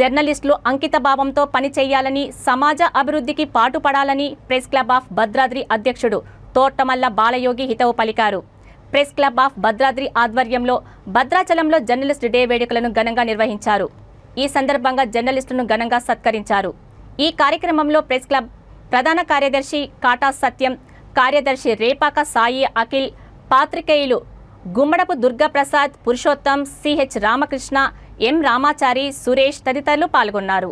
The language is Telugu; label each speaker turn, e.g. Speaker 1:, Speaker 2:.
Speaker 1: జర్నలిస్టులు అంకిత భావంతో పనిచేయాలని సమాజ అభివృద్ధికి పాటుపడాలని ప్రెస్ క్లబ్ ఆఫ్ భద్రాద్రి అధ్యక్షుడు తోటమల్ల బాలయోగి హితవు పలికారు ప్రెస్ క్లబ్ ఆఫ్ భద్రాద్రి ఆధ్వర్యంలో భద్రాచలంలో జర్నలిస్ట్ డే వేడుకలను ఘనంగా నిర్వహించారు ఈ సందర్భంగా జర్నలిస్టును ఘనంగా సత్కరించారు ఈ కార్యక్రమంలో ప్రెస్ క్లబ్ ప్రధాన కార్యదర్శి కాటా సత్యం కార్యదర్శి రేపాక సాయి అఖిల్ పాత్రికేయులు గుమ్మడపు దుర్గాప్రసాద్ పురుషోత్తం సిహెచ్ రామకృష్ణ ఎం రామాచారి సురేష్ తదితరులు పాల్గొన్నారు